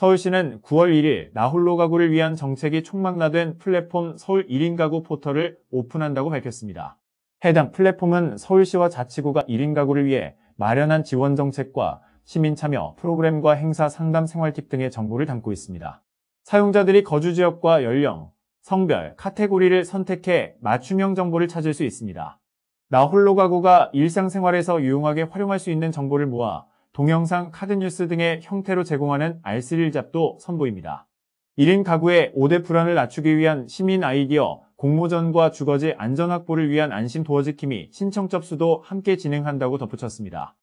서울시는 9월 1일 나홀로 가구를 위한 정책이 촉망라된 플랫폼 서울 1인 가구 포털을 오픈한다고 밝혔습니다. 해당 플랫폼은 서울시와 자치구가 1인 가구를 위해 마련한 지원 정책과 시민 참여 프로그램과 행사 상담 생활팁 등의 정보를 담고 있습니다. 사용자들이 거주 지역과 연령, 성별, 카테고리를 선택해 맞춤형 정보를 찾을 수 있습니다. 나홀로 가구가 일상생활에서 유용하게 활용할 수 있는 정보를 모아 동영상, 카드뉴스 등의 형태로 제공하는 R3일 잡도 선보입니다. 1인 가구의 5대 불안을 낮추기 위한 시민 아이디어, 공모전과 주거지 안전 확보를 위한 안심 도어 지킴이 신청 접수도 함께 진행한다고 덧붙였습니다.